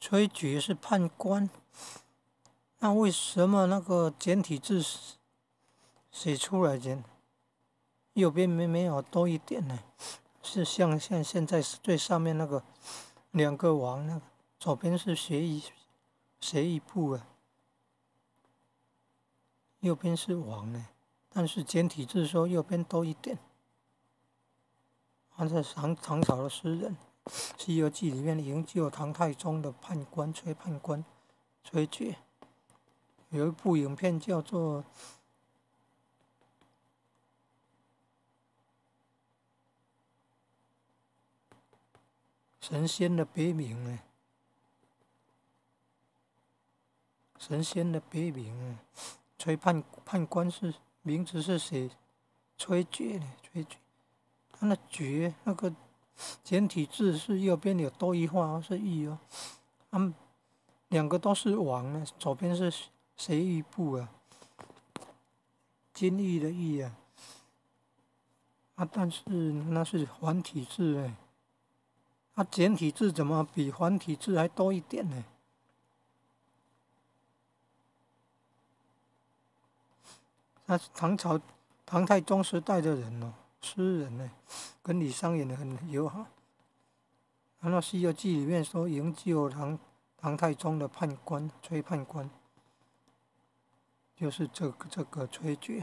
崔珏是判官，那为什么那个简体字写出来，人右边没没有多一点呢？是像像现在最上面那个两个王，那个左边是协一协一步啊，右边是王呢？但是简体字说右边多一点，还是唐唐朝的诗人。《西游记》里面营救唐太宗的判官崔判官，崔珏，有一部影片叫做《神仙的别名》呢，《神仙的别名》啊，崔判判官是名字是谁？崔珏咧，崔珏，他那珏那个。简体字是右边有多一画哦，是玉哦，们两个都是王呢，左边是谁玉部啊？金玉的玉啊，啊，但是那是繁体字哎，啊，简体字怎么比繁体字还多一点呢？那是唐朝唐太宗时代的人咯。诗人呢，跟李商隐很友好。然后《西游记》里面说，营救唐唐太宗的判官崔判官，就是这个这个崔珏。